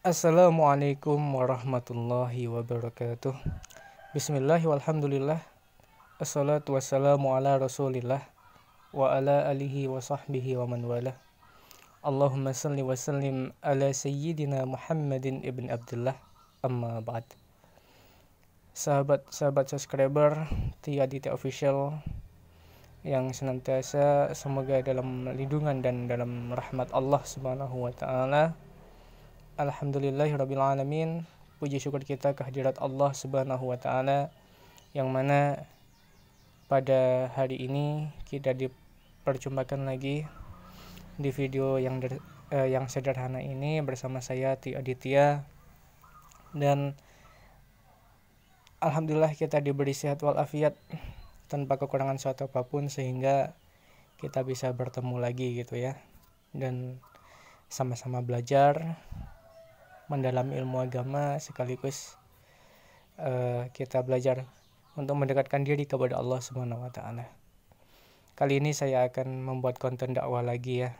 Assalamualaikum warahmatullahi wabarakatuh Bismillahirrahmanirrahim Assalatu wassalamu ala rasulillah Wa ala alihi wa sahbihi wa man wala Allahumma salli wa sallim ala sayyidina Muhammadin ibn Abdullah Amma ba'd Sahabat-sahabat subscriber Tiadita Official Yang senantiasa semoga dalam lindungan dan dalam rahmat Allah subhanahu wa ta'ala Alhamdulillah, alamin. Puji syukur kita kehadirat Allah subhanahu wa ta'ala Yang mana pada hari ini kita diperjumpakan lagi Di video yang der, eh, yang sederhana ini bersama saya Ti Aditya Dan Alhamdulillah kita diberi sehat walafiat Tanpa kekurangan suatu apapun sehingga kita bisa bertemu lagi gitu ya Dan sama-sama belajar mendalami ilmu agama sekaligus uh, kita belajar untuk mendekatkan diri kepada Allah Subhanahu wa taala. Kali ini saya akan membuat konten dakwah lagi ya.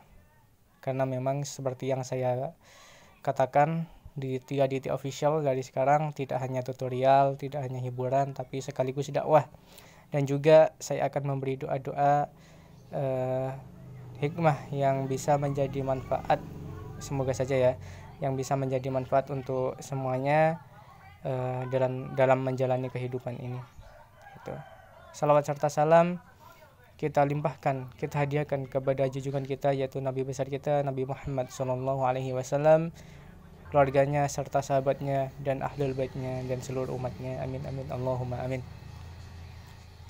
Karena memang seperti yang saya katakan di Diti official dari sekarang tidak hanya tutorial, tidak hanya hiburan tapi sekaligus dakwah. Dan juga saya akan memberi doa-doa uh, hikmah yang bisa menjadi manfaat semoga saja ya yang bisa menjadi manfaat untuk semuanya uh, dalam dalam menjalani kehidupan ini. itu Salawat serta salam kita limpahkan, kita hadiahkan kepada junjungan kita yaitu Nabi besar kita Nabi Muhammad Shallallahu Alaihi Wasallam, keluarganya serta sahabatnya dan ahlul baitnya dan seluruh umatnya. Amin amin Allahumma amin.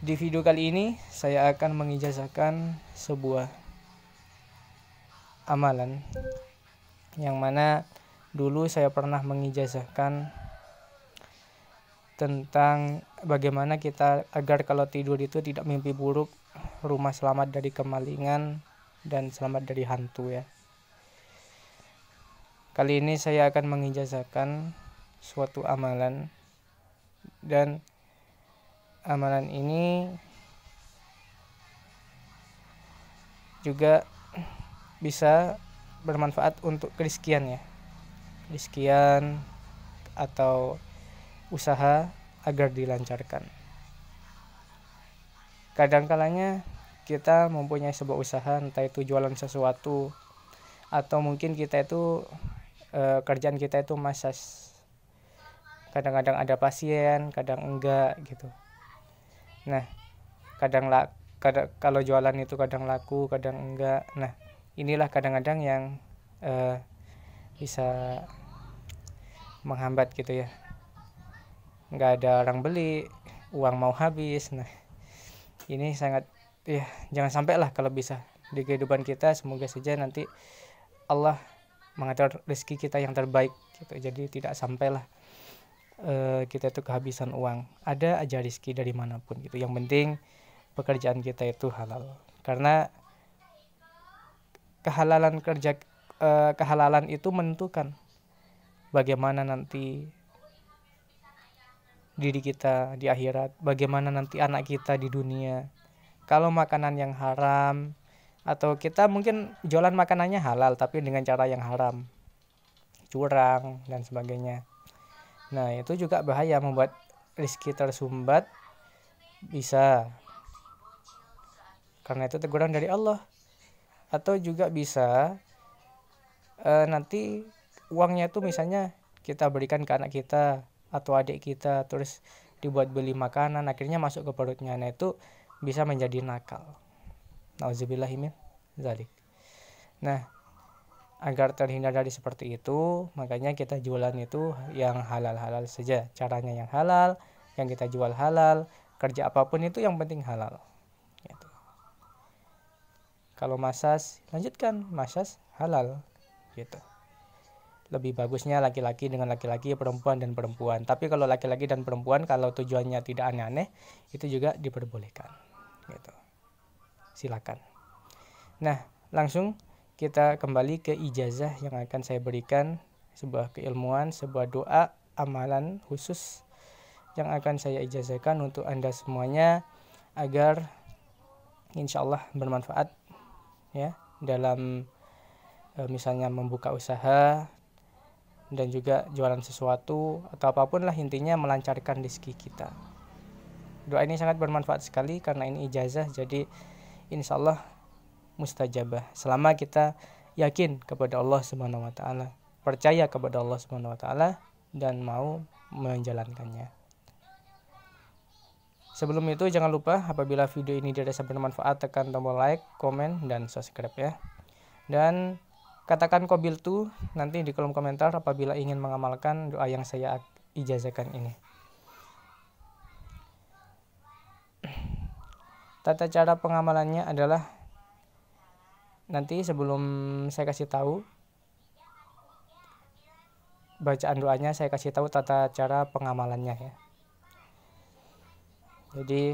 Di video kali ini saya akan mengijazahkan sebuah amalan yang mana dulu saya pernah mengijazahkan tentang bagaimana kita agar kalau tidur itu tidak mimpi buruk, rumah selamat dari kemalingan dan selamat dari hantu ya. Kali ini saya akan mengijazahkan suatu amalan dan amalan ini juga bisa bermanfaat untuk kristian ya di sekian atau usaha agar dilancarkan. Kadang-kalanya kita mempunyai sebuah usaha entah itu jualan sesuatu atau mungkin kita itu e, kerjaan kita itu masas kadang-kadang ada pasien kadang enggak gitu nah kadang la kadang, kalau jualan itu kadang laku kadang enggak nah inilah kadang-kadang yang e, bisa menghambat gitu ya nggak ada orang beli uang mau habis nah ini sangat ya jangan sampai lah kalau bisa di kehidupan kita semoga saja nanti Allah mengatur rezeki kita yang terbaik gitu jadi tidak sampailah uh, eh, kita itu kehabisan uang ada aja rezeki dari manapun gitu yang penting pekerjaan kita itu halal karena kehalalan kerja uh, kehalalan itu menentukan bagaimana nanti diri kita di akhirat, bagaimana nanti anak kita di dunia. Kalau makanan yang haram atau kita mungkin jualan makanannya halal tapi dengan cara yang haram, curang dan sebagainya. Nah, itu juga bahaya membuat rezeki tersumbat bisa karena itu teguran dari Allah atau juga bisa e, nanti uangnya itu misalnya kita berikan ke anak kita atau adik kita terus dibuat beli makanan akhirnya masuk ke perutnya nah itu bisa menjadi nakal nauzubillahimin zalik nah agar terhindar dari seperti itu makanya kita jualan itu yang halal-halal saja caranya yang halal yang kita jual halal kerja apapun itu yang penting halal gitu. kalau masas lanjutkan masas halal gitu lebih bagusnya laki-laki dengan laki-laki, perempuan dan perempuan. Tapi kalau laki-laki dan perempuan kalau tujuannya tidak aneh-aneh, itu juga diperbolehkan. Gitu. Silakan. Nah, langsung kita kembali ke ijazah yang akan saya berikan sebuah keilmuan, sebuah doa, amalan khusus yang akan saya ijazahkan untuk Anda semuanya agar insya Allah bermanfaat ya dalam e, misalnya membuka usaha dan juga jualan sesuatu atau apapun lah intinya melancarkan rezeki kita. Doa ini sangat bermanfaat sekali karena ini ijazah jadi insya Allah mustajabah selama kita yakin kepada Allah Subhanahu wa taala, percaya kepada Allah Subhanahu wa taala dan mau menjalankannya. Sebelum itu jangan lupa apabila video ini dirasa bermanfaat tekan tombol like, komen dan subscribe ya. Dan Katakan kobil tu nanti di kolom komentar apabila ingin mengamalkan doa yang saya ijazahkan ini. Tata cara pengamalannya adalah nanti sebelum saya kasih tahu bacaan doanya saya kasih tahu tata cara pengamalannya ya. Jadi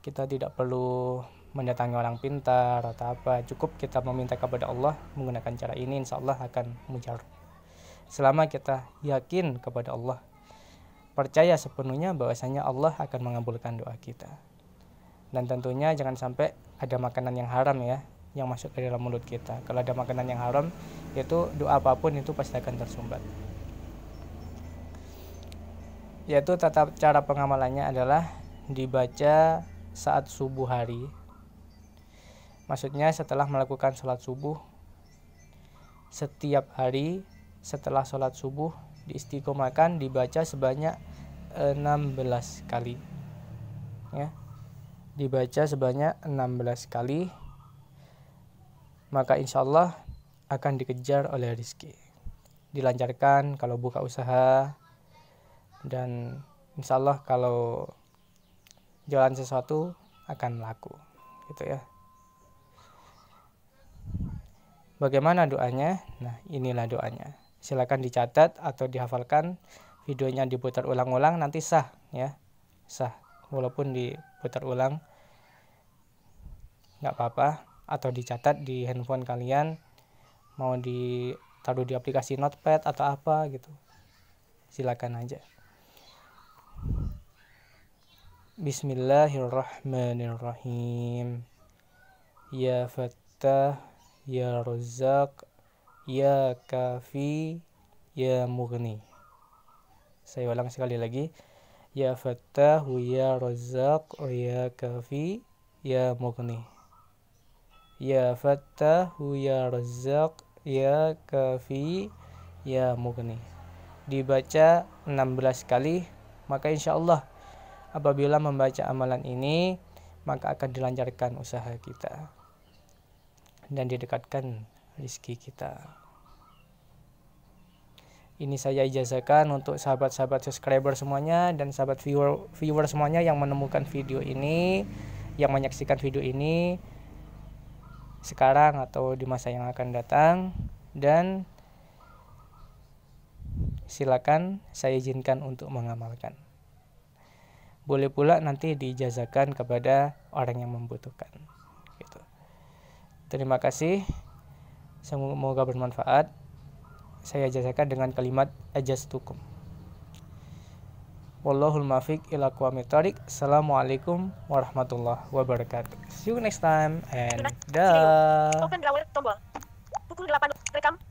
kita tidak perlu mendatangi orang pintar atau apa cukup kita meminta kepada Allah menggunakan cara ini insya Allah akan mujarab selama kita yakin kepada Allah percaya sepenuhnya bahwasanya Allah akan mengabulkan doa kita dan tentunya jangan sampai ada makanan yang haram ya yang masuk ke dalam mulut kita kalau ada makanan yang haram yaitu doa apapun itu pasti akan tersumbat yaitu tata cara pengamalannya adalah dibaca saat subuh hari Maksudnya setelah melakukan sholat subuh setiap hari setelah sholat subuh diistiqomahkan dibaca sebanyak 16 e, kali ya dibaca sebanyak 16 kali maka insya Allah akan dikejar oleh rizki dilancarkan kalau buka usaha dan insya Allah kalau jalan sesuatu akan laku gitu ya Bagaimana doanya? Nah, inilah doanya. Silakan dicatat atau dihafalkan. Videonya diputar ulang-ulang nanti sah ya. Sah walaupun diputar ulang nggak apa-apa atau dicatat di handphone kalian mau ditaruh di aplikasi notepad atau apa gitu silakan aja Bismillahirrahmanirrahim Ya Fattah Ya Razak, Ya Kafi, Ya Mughni. Saya ulang sekali lagi. Ya Fattah, Ya Razak, Ya Kafi, Ya Mughni. Ya Fattah, Ya Razak, Ya Kafi, Ya Mughni. Dibaca 16 kali, maka insya Allah apabila membaca amalan ini maka akan dilancarkan usaha kita dan didekatkan rizki kita. Ini saya ijazahkan untuk sahabat-sahabat subscriber semuanya dan sahabat viewer viewer semuanya yang menemukan video ini, yang menyaksikan video ini sekarang atau di masa yang akan datang dan silakan saya izinkan untuk mengamalkan. Boleh pula nanti diijazahkan kepada orang yang membutuhkan. Terima kasih. Semoga bermanfaat. Saya jazakan dengan kalimat ajastukum. Wallahul mafiq ila tariq. Assalamualaikum warahmatullahi wabarakatuh. See you next time and dah. Open tombol. Pukul 8 rekam.